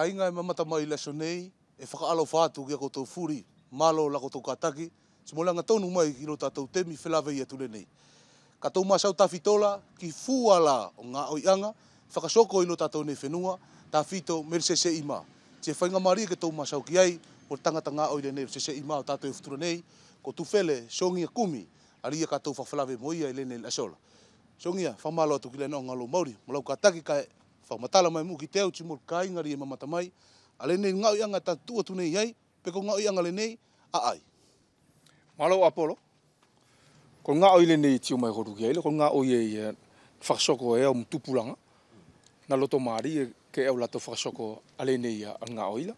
ainga e mamata mai leso nei, e whakaalo whātu ki a koutou furi, malo la koutou kātaki, si mo langa tonu mai ki rota tau temi whelawe i atule nei. Ka tau masau ta fitola ki fuala o ngā oianga, whakasoko i rota tau nei whenua, ta fito merse se ima. Tia whainga marie ke tau masau ki ai, o tangata ngā oire nei, se se ima o tātou e futura nei, ko tu fele, songi a kumi, a ria ka tau whawhelawe mo ia i lene la sola. Songia, whamalo atu ki lena o ngalo Māori, mo lau ka kai faumatala mai muki teo uchi mur kai ngari e ma mata mai ale nei ngau yanga ta tu tu nei ai pe ko ngau yanga le nei a ai malo apolo ko ngau ile nei tiu mai ko rugi ile ko ngau ye ye eh, fakso ko e um tupulanga na loto mari e ke e lato fakso ko ale nei ya anga oila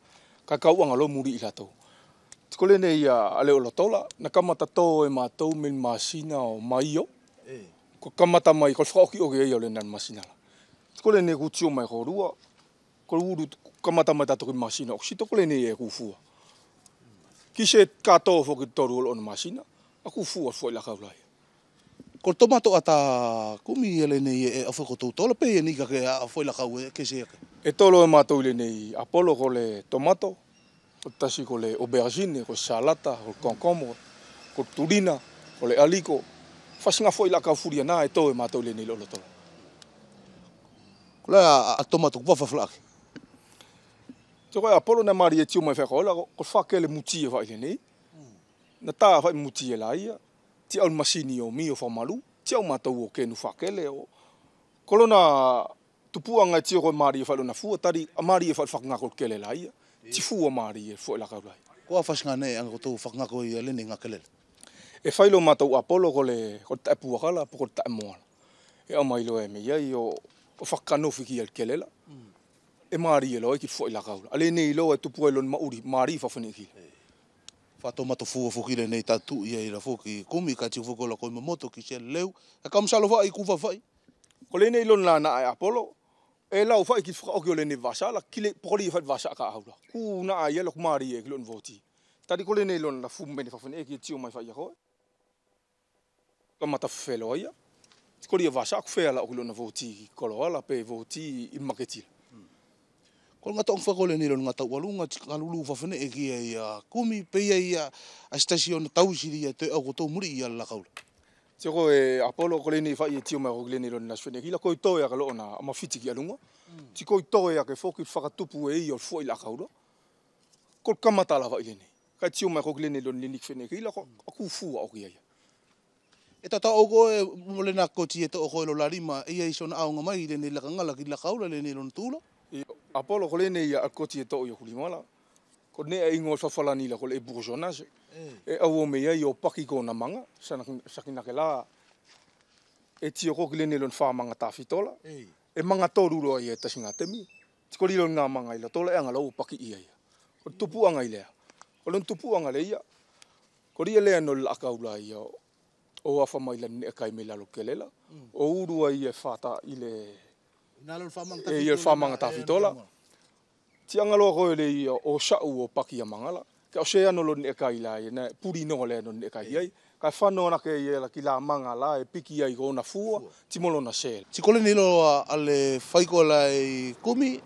ka ka uanga lo muri ila to ko le nei ya ale olotola na kamata to e ma to min masina o maio eh. ko kamata mai ko fakoki o ge ile nan masina la ko ne kutio mai ko rua ko uru kamata mata to machine. oksi to ko ne e ku fu ki se ka to fo ki to rol on masina aku fu fo la ka vlai ko to mato ata ku mi le ne e afo ko to to le pe e ni ka ke a fo la ka we ke se e to lo e mato le ne apolo ko le tomato ko tasi ko aubergine ko salata ko concombre ko tudina ko le aliko fasinga fo la ka furia na e to e mato le ne lo lo to Kula a atoma tuku pa fafla ake. Tuku a polo na mari e tiu mai whekau la, ko whake le muti va e whaike hmm. Na ta e whai muti la e lai, ti al masini o mi o whamalu, ti o mato o kenu whake le o. Kolo na tupua ngai tiu koe mari e whai luna fua, tari a fa e whai whak ngako la lai, ti fu o fua fo la fua ilaka ulai. Kua whasinga nei anga kotou whak ngako i alene ngake lele? E whai lo matau a polo kole, kole tae puakala, po kole tae moana. E lo e me meiai o fakano fiki al kelela e mari lo ki fo la kaula ale nei lo tu puelo ma uri mari fa fone ki fa to mato fu fo ki le nei tatu ia ira fo ki kumi ka ti fo la ko moto ki se leu ka kam salo fa i ku ko le nei lo na ai apolo e la fa ki fo ko le nei vasa la ki le poli fa vasa ka haula ku na ai lo mari e lo voti tadi ko le nei lo na fu me fa ki ti mai fa ia ko ka mata felo ia ko ria vasa ku fela o kulona voti kolo la pe voti i maketi ko nga tong fa kolene lo nga tawalu nga kalulu fa fene e ki ai kumi pe ai a station tau siri ia te ago to muri ia la kaula se ko e apolo kolene fa i tio ma ko kolene lo na sfene hila ko to ia e ka lo na ma fiti ki alungo ti ko to ia e ke foki fa ka tupu e i o fo i la kaula ko kamata la va ilene ka tio ma ko kolene lo ni ni fene hila ko aku fu a ko ia E tata o go e mole na ko e to o la rima, e ia iso na aonga mai le ne la kangala ki la kaula le ni lon tulo E apolo le ne ia a koti e to o yoku limala. Ko ne e ingo sa fala ni la kole e burjonase. Eh. E au o mea i o paki go na manga, sakina ke la e tio ko le ne lon fa manga ta fitola. Eh. E manga to ro ai ta e tasinga temi. Tiko li lon nga manga i la tola e angala lo paki ia ia. O tupu anga i lea. O lon tupu anga le ia. Ko ria lea no la o afa mai le ne kai me kelela mm. o uru ai e fata ile nalo fa manga tafi e fa e manga tafi tola tianga lo ko le o sha u o paki ya mangala ka o sha no lo ne kai la ye na puri no le no ne kai ai ka fa no na ke ye la kila manga e piki ai go na fu ti mo lo na sel ti ko lo ale fai la e kumi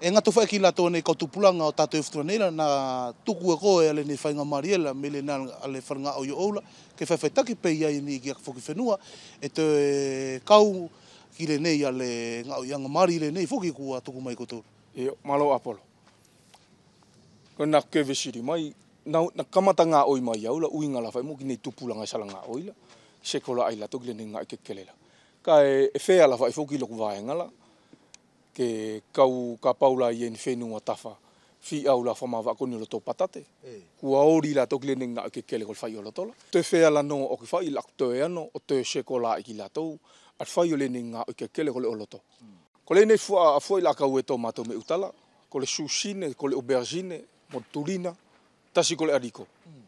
e nga tofa ki lato nei ko tupulanga o tatou futu nei na tuku e koe ale nei fainga mariela mele na ale fanga o youla ke fa feta ki pe yai ni ki foki fenua e te kau ki le nei ale nga o yanga mari le nei foki ku tuku mai ko tu e malo apolo ko na ke vesiri mai na na kamata nga oi mai yaula ui nga lafa mo ki nei tupulanga sala nga oila sekola ai lato ki le nei nga ke kelela kai e fea lafa e foki lo ku la ke kau ka paula i en whenua tawha. Fi au la whama wa koni loto patate. Hey. Eh. Kua ori la toki lene nga ke kele kol whai o lotola. Te whea la no o ki whai lak to e ano o te se ko la iki la tau. At whai o lene nga o ke kele kole o loto. Hmm. Ko lene fua a fua la kau e tō mato me utala. Ko le shushine, ko le aubergine, moturina, tasi ko le ariko. Hmm.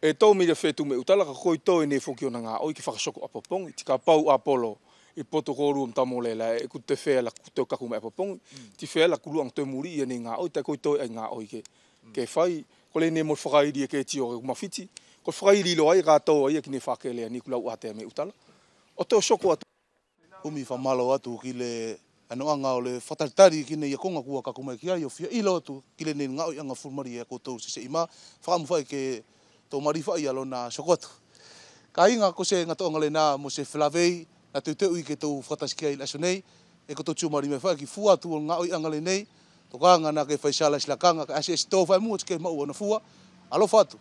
E tō mi whetu me utala ka koi tō e ne fokio na ngā oi ki whakasoko apopongi. Tika pau apolo i poto ko ru ta mo le e ku te fe la ku te ka ku me popong mm. ti fe la ku lu ang te muri i ne nga o ta ko to e nga o ke mm. ke fai ko le ne mo fa di ke ti o ma fiti ko fa i lo ai ga to ai e ki ne fa ke le ni ku la u ate me utala o to sho ko atu u mi fa malo atu ki le ano anga ole fatatari ki ne yakonga ku ka ku me ki ai o fia i lo tu ki le ne nga o i anga fulmari e ko to si se ima fa mo fa ke to marifa i na sho ko atu Kainga ko se ngato le na mo se flavei, na te te ui ke tau whataskia i laso nei, e ko tau tiumari me whaki fua tu ngā oi angale nei, to kā ngana ke whaisala sila kanga, ka ase e si tau whai mua tike maua na fua, alo fatu.